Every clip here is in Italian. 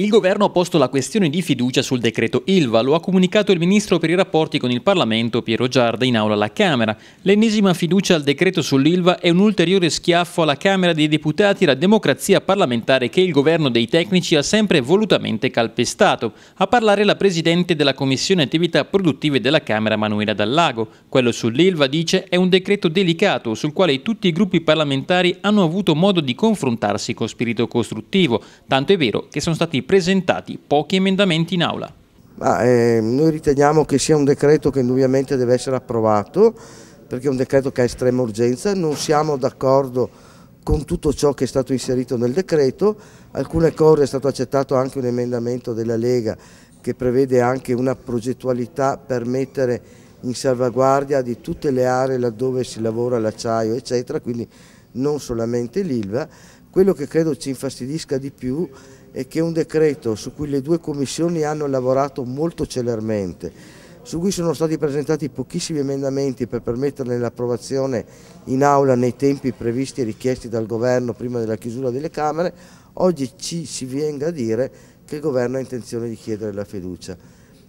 Il governo ha posto la questione di fiducia sul decreto Ilva, lo ha comunicato il ministro per i rapporti con il Parlamento Piero Giarda in aula alla Camera. L'ennesima fiducia al decreto sull'Ilva è un ulteriore schiaffo alla Camera dei Deputati e alla democrazia parlamentare che il governo dei tecnici ha sempre volutamente calpestato. A parlare la presidente della Commissione Attività Produttive della Camera Manuela Dallago. Quello sull'Ilva, dice, è un decreto delicato sul quale tutti i gruppi parlamentari hanno avuto modo di confrontarsi con spirito costruttivo, tanto è vero che sono stati presentati pochi emendamenti in aula. Ah, eh, noi riteniamo che sia un decreto che indubbiamente deve essere approvato perché è un decreto che ha estrema urgenza, non siamo d'accordo con tutto ciò che è stato inserito nel decreto, alcune cose è stato accettato anche un emendamento della Lega che prevede anche una progettualità per mettere in salvaguardia di tutte le aree laddove si lavora l'acciaio eccetera, quindi non solamente l'Ilva, quello che credo ci infastidisca di più è e che è un decreto su cui le due commissioni hanno lavorato molto celermente, su cui sono stati presentati pochissimi emendamenti per permetterne l'approvazione in aula nei tempi previsti e richiesti dal governo prima della chiusura delle Camere, oggi ci si venga a dire che il governo ha intenzione di chiedere la fiducia.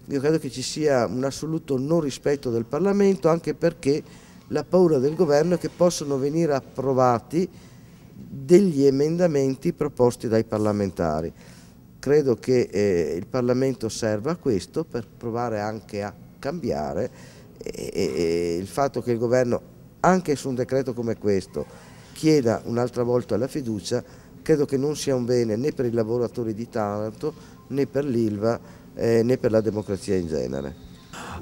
Io credo che ci sia un assoluto non rispetto del Parlamento anche perché la paura del governo è che possono venire approvati degli emendamenti proposti dai parlamentari. Credo che eh, il Parlamento serva a questo per provare anche a cambiare e, e, il fatto che il Governo anche su un decreto come questo chieda un'altra volta la fiducia credo che non sia un bene né per i lavoratori di Taranto né per l'Ilva eh, né per la democrazia in genere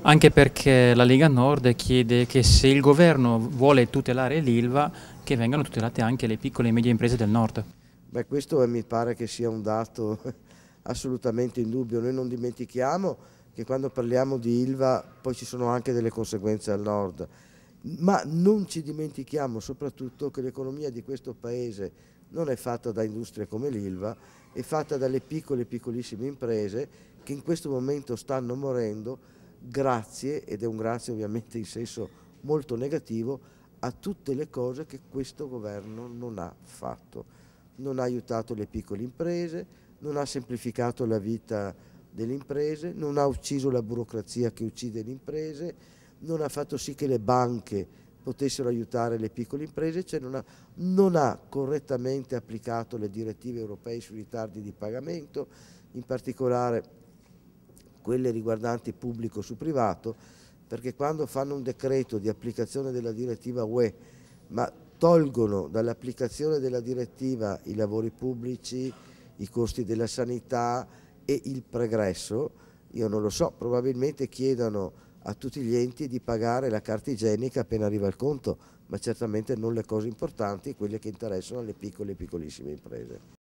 anche perché la Lega Nord chiede che se il governo vuole tutelare l'ILVA che vengano tutelate anche le piccole e medie imprese del nord. Beh, questo eh, mi pare che sia un dato assolutamente in dubbio. noi non dimentichiamo che quando parliamo di ILVA poi ci sono anche delle conseguenze al nord, ma non ci dimentichiamo soprattutto che l'economia di questo paese non è fatta da industrie come l'ILVA, è fatta dalle piccole e piccolissime imprese che in questo momento stanno morendo grazie, ed è un grazie ovviamente in senso molto negativo, a tutte le cose che questo governo non ha fatto. Non ha aiutato le piccole imprese, non ha semplificato la vita delle imprese, non ha ucciso la burocrazia che uccide le imprese, non ha fatto sì che le banche potessero aiutare le piccole imprese, cioè non ha, non ha correttamente applicato le direttive europee sui ritardi di pagamento, in particolare quelle riguardanti pubblico su privato, perché quando fanno un decreto di applicazione della direttiva UE, ma tolgono dall'applicazione della direttiva i lavori pubblici, i costi della sanità e il pregresso, io non lo so, probabilmente chiedono a tutti gli enti di pagare la carta igienica appena arriva il conto, ma certamente non le cose importanti, quelle che interessano alle piccole e piccolissime imprese.